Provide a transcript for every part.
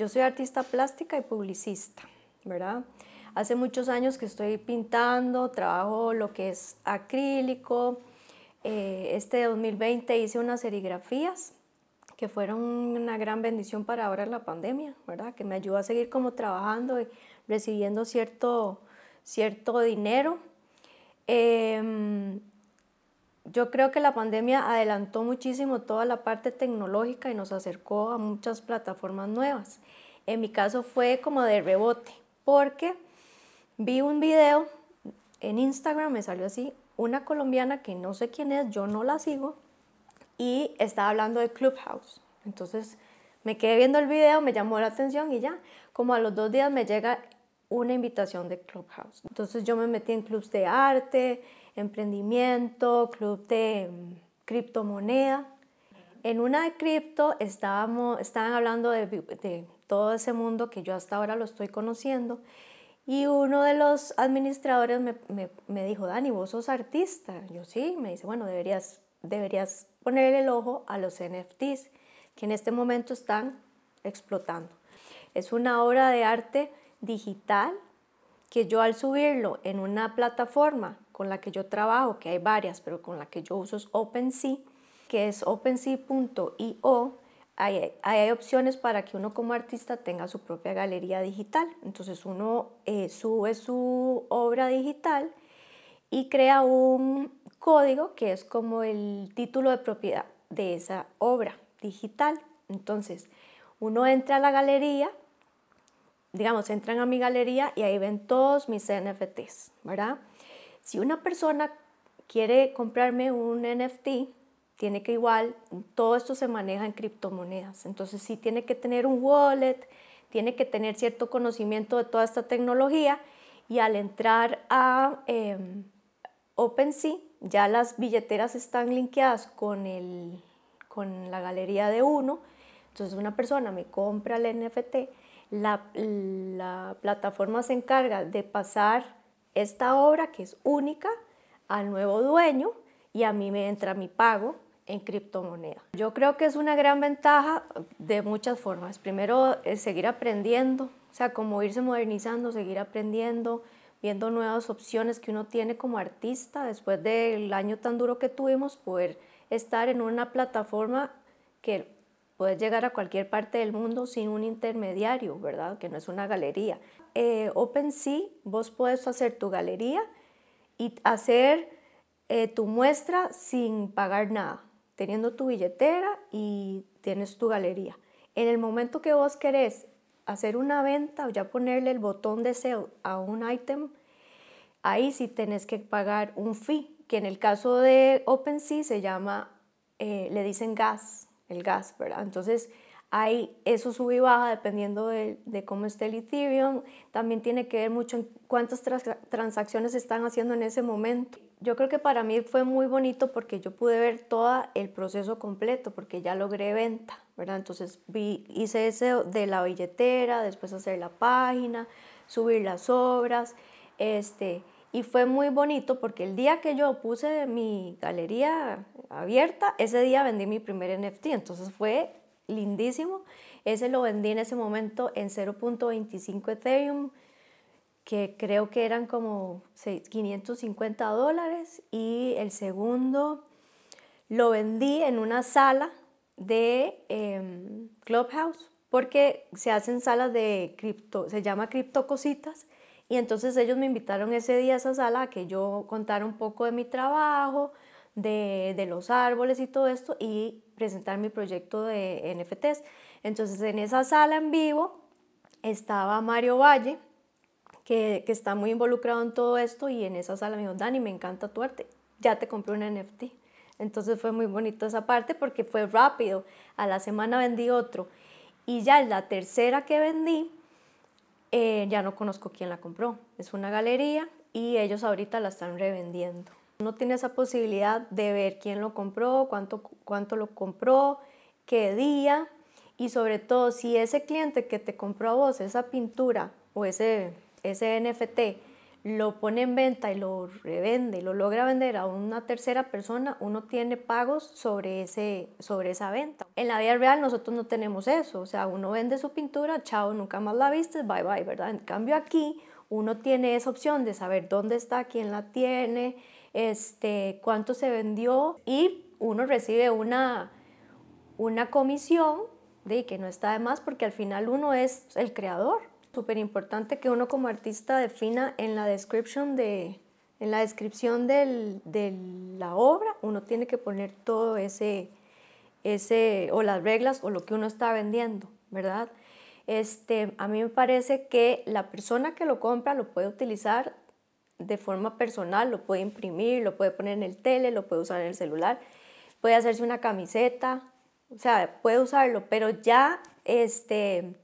Yo soy artista plástica y publicista, ¿verdad? Hace muchos años que estoy pintando, trabajo lo que es acrílico. Eh, este 2020 hice unas serigrafías que fueron una gran bendición para ahora la pandemia, ¿verdad? Que me ayudó a seguir como trabajando y recibiendo cierto, cierto dinero. Em, yo creo que la pandemia adelantó muchísimo toda la parte tecnológica y nos acercó a muchas plataformas nuevas. En mi caso fue como de rebote, porque vi un video en Instagram, me salió así, una colombiana que no sé quién es, yo no la sigo, y estaba hablando de Clubhouse. Entonces me quedé viendo el video, me llamó la atención y ya, como a los dos días me llega una invitación de Clubhouse. Entonces yo me metí en clubs de arte, emprendimiento, club de mm, criptomoneda. En una de cripto estábamos, estaban hablando de, todo ese mundo que yo hasta ahora lo estoy conociendo. Y uno de los administradores me, dijo, Dani, vos sos artista. Yo sí, me dice, bueno, deberías, deberías poner el ojo a los NFTs, que en este momento están explotando. Es una obra de arte digital que yo al subirlo en una plataforma con la que yo trabajo, que hay varias, pero con la que yo uso es OpenSea, que es opensea.io. Ahí, hay, opciones para que uno como artista tenga su propia galería digital. Entonces uno eh, sube su obra digital y crea un código que es como el título de propiedad de esa obra digital. Entonces uno entra a la galería, digamos, entran a mi galería y ahí ven todos mis NFTs, ¿verdad? Si una persona quiere comprarme un NFT, tiene que igual, todo esto se maneja en criptomonedas. Entonces sí tiene que tener un wallet, tiene que tener cierto conocimiento de toda esta tecnología y al entrar a em, OpenSea, ya las billeteras están linkeadas con, con la galería de uno. Entonces una persona me compra el NFT, la, la plataforma se encarga de pasar esta obra que es única al nuevo dueño y a mí me entra mi pago en criptomoneda. Yo creo que es una gran ventaja de muchas formas. Primero, es eh, seguir aprendiendo, o sea, como irse modernizando, seguir aprendiendo, viendo nuevas opciones que uno tiene como artista después del año tan duro que tuvimos, poder estar en una plataforma que Puedes llegar a cualquier parte del mundo sin un intermediario, ¿verdad? Que no es una galería. Eh, OpenSea, vos puedes hacer tu galería y hacer eh, tu muestra sin pagar nada, teniendo tu billetera y tienes tu galería. En el momento que vos querés hacer una venta o ya ponerle el botón de sale a un item, ahí sí tenés que pagar un fee, que en el caso de OpenSea se llama, eh, le dicen gas, el gas, ¿verdad? Entonces, hay eso sube y baja dependiendo de, cómo esté el Ethereum. También tiene que ver mucho en cuántas transacciones se están haciendo en ese momento. Yo creo que para mí fue muy bonito porque yo pude ver todo el proceso completo porque ya logré venta, ¿verdad? Entonces vi, hice eso de la billetera, después hacer la página, subir las obras, este, y fue muy bonito porque el día que yo puse mi galería abierta. Ese día vendí mi primer NFT, entonces fue lindísimo. Ese lo vendí en ese momento en 0.25 Ethereum, que creo que eran como 550 dólares. Y el segundo lo vendí en una sala de em, Clubhouse, porque se hacen salas de cripto, se llama cripto cositas. Y entonces ellos me invitaron ese día a esa sala a que yo contara un poco de mi trabajo, de, los árboles y todo esto y presentar mi proyecto de NFTs. Entonces en esa sala en vivo estaba Mario Valle, que, está muy involucrado en todo esto y en esa sala me dijo, Dani, me encanta tu arte, ya te compré un NFT. Entonces fue muy bonito esa parte porque fue rápido. A la semana vendí otro. Y ya en la tercera que vendí, eh, ya no conozco quién la compró. Es una galería y ellos ahorita la están revendiendo. No tiene esa posibilidad de ver quién lo compró, cuánto, cuánto lo compró, qué día y sobre todo si ese cliente que te compró a vos esa pintura o ese, ese NFT lo pone en venta y lo revende, y lo logra vender a una tercera persona, uno tiene pagos sobre, ese, sobre esa venta. En la vida real nosotros no tenemos eso, o sea, uno vende su pintura, chao, nunca más la viste, bye bye, ¿verdad? En cambio aquí uno tiene esa opción de saber dónde está, quién la tiene, este, cuánto se vendió y uno recibe una, una comisión de que no está de más porque al final uno es el creador. Súper importante que uno como artista defina en la de, la descripción de la obra, uno tiene que poner todo ese, ese, o las reglas o lo que uno está vendiendo, ¿verdad? Este, a mí me parece que la persona que lo compra lo puede utilizar de forma personal, lo puede imprimir, lo puede poner en el tele, lo puede usar en el celular, puede hacerse una camiseta, o sea, puede usarlo, pero ya este,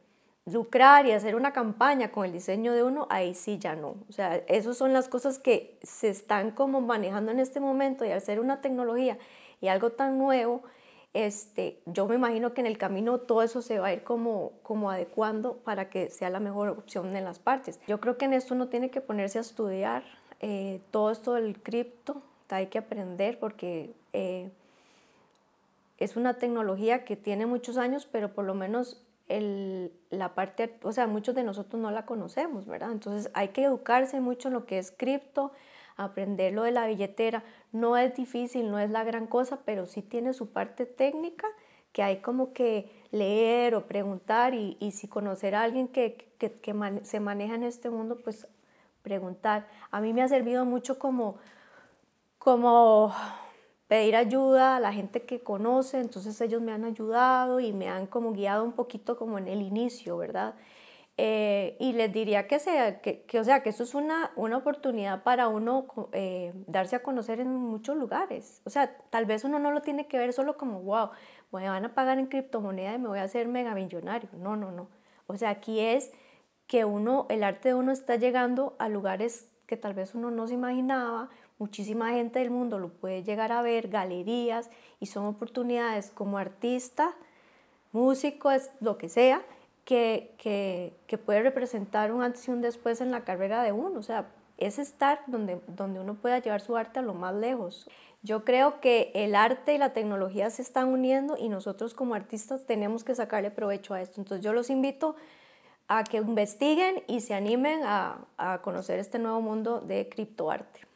lucrar y hacer una campaña con el diseño de uno, ahí sí ya no. O sea, esas son las cosas que se están como manejando en este momento y al ser una tecnología y algo tan nuevo, este, yo me imagino que en el camino todo eso se va a ir como, como adecuando para que sea la mejor opción en las partes. Yo creo que en esto uno tiene que ponerse a estudiar eh, todo esto del cripto, hay que aprender porque eh, es una tecnología que tiene muchos años, pero por lo menos la parte, o sea, muchos de nosotros no la conocemos, ¿verdad? Entonces hay que educarse mucho en lo que es cripto, aprender lo de la billetera. No es difícil, no es la gran cosa, pero sí tiene su parte técnica que hay como que leer o preguntar y, si conocer a alguien que, se maneja en este mundo, pues preguntar. A mí me ha servido mucho como, como pedir ayuda a la gente que conoce, entonces ellos me han ayudado y me han como guiado un poquito como en el inicio, ¿verdad? Eh, y les diría que, sea, que, o sea, que eso es una, una oportunidad para uno eh, darse a conocer en muchos lugares. O sea, tal vez uno no lo tiene que ver solo como, wow, me van a pagar en criptomoneda y me voy a hacer mega millonario. No, no, no. O sea, aquí es que uno, el arte de uno está llegando a lugares que tal vez uno no se imaginaba, muchísima gente del mundo lo puede llegar a ver, galerías, y son oportunidades como artista, músico, lo que sea, que, puede representar un antes y un después en la carrera de uno. O sea, es estar donde, donde uno pueda llevar su arte a lo más lejos. Yo creo que el arte y la tecnología se están uniendo y nosotros como artistas tenemos que sacarle provecho a esto. Entonces yo los invito a que investiguen y se animen a, a conocer este nuevo mundo de criptoarte.